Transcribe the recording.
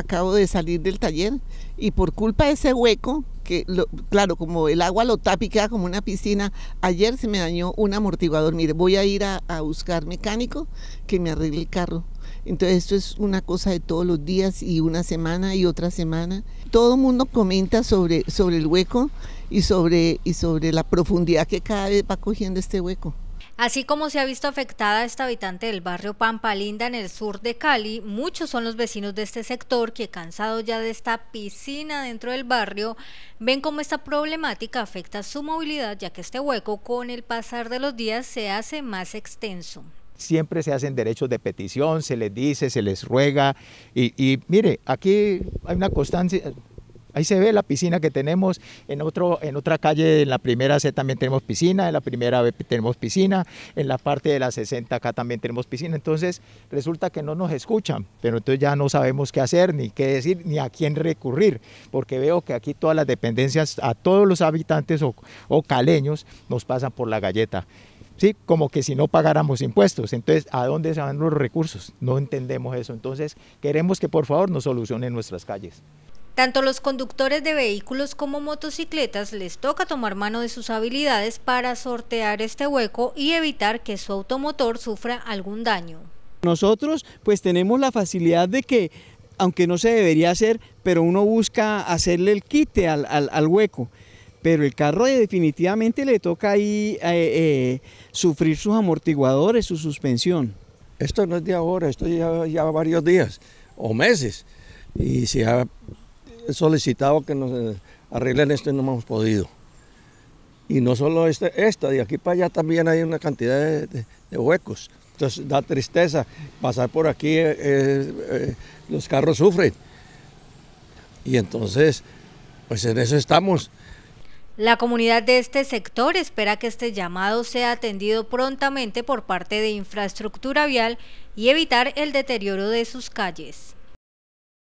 acabo de salir del taller y por culpa de ese hueco, que claro, como el agua lo tapa y queda como una piscina, ayer se me dañó un amortiguador. Mire, voy a ir a, buscar mecánico que me arregle el carro. Entonces esto es una cosa de todos los días y una semana y otra semana. Todo el mundo comenta sobre, sobre el hueco y sobre, y sobre la profundidad que cada vez va cogiendo este hueco. Así como se ha visto afectada esta habitante del barrio Pampalinda en el sur de Cali, muchos son los vecinos de este sector que, cansados ya de esta piscina dentro del barrio, ven cómo esta problemática afecta su movilidad, ya que este hueco con el pasar de los días se hace más extenso siempre se hacen derechos de petición, se les dice, se les ruega. Y, y mire, aquí hay una constancia, Ahí se ve la piscina que tenemos. En, otro, en otra calle, en la primera C también tenemos piscina, en la primera B tenemos piscina, en la parte de la 60 acá también tenemos piscina. Entonces resulta que no nos escuchan, pero entonces ya no sabemos qué hacer, ni qué decir, ni a quién recurrir, porque veo que aquí todas las dependencias, a todos los habitantes o, caleños nos pasan por la galleta. Sí, como que si no pagáramos impuestos. Entonces, ¿a dónde se van los recursos? No entendemos eso. Entonces, queremos que por favor nos solucionen nuestras calles. Tanto los conductores de vehículos como motocicletas les toca tomar mano de sus habilidades para sortear este hueco y evitar que su automotor sufra algún daño. Nosotros pues tenemos la facilidad de que, aunque no se debería hacer, pero uno busca hacerle el quite al, hueco pero el carro definitivamente le toca ahí eh, eh, sufrir sus amortiguadores, su suspensión. Esto no es de ahora, esto ya, varios días o meses y se ha solicitado que nos eh, arreglen esto y no hemos podido. Y no solo este, esta, de aquí para allá también hay una cantidad de, huecos. Entonces da tristeza. Pasar por aquí, eh, eh, los carros sufren. Y entonces, pues en eso estamos. La comunidad de este sector espera que este llamado sea atendido prontamente por parte de infraestructura vial y evitar el deterioro de sus calles.